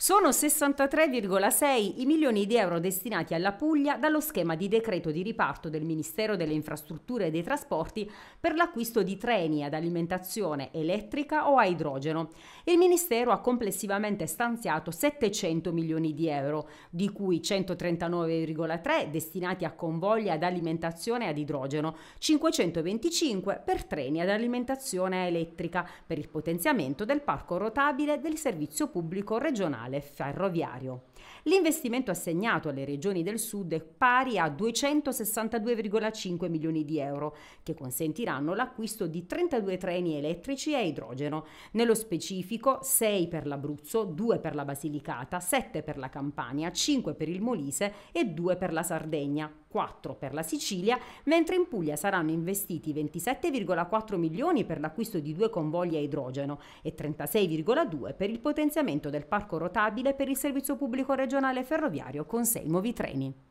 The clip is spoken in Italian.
Sono 63,6 i milioni di euro destinati alla Puglia dallo schema di decreto di riparto del Ministero delle Infrastrutture e dei Trasporti per l'acquisto di treni ad alimentazione elettrica o a idrogeno. Il Ministero ha complessivamente stanziato 700 milioni di euro, di cui 139,3 destinati a convogli ad alimentazione ad idrogeno, 525 per treni ad alimentazione elettrica per il potenziamento del parco rotabile del servizio pubblico regionale canale ferroviario. L'investimento assegnato alle regioni del sud è pari a 262,5 milioni di euro, che consentiranno l'acquisto di 32 treni elettrici a idrogeno, nello specifico 6 per l'Abruzzo, 2 per la Basilicata, 7 per la Campania, 5 per il Molise e 2 per la Sardegna. 4 per la Sicilia, mentre in Puglia saranno investiti 27,4 milioni per l'acquisto di due convogli a idrogeno e 36,2 per il potenziamento del parco rotabile per il servizio pubblico regionale ferroviario con 6 nuovi treni.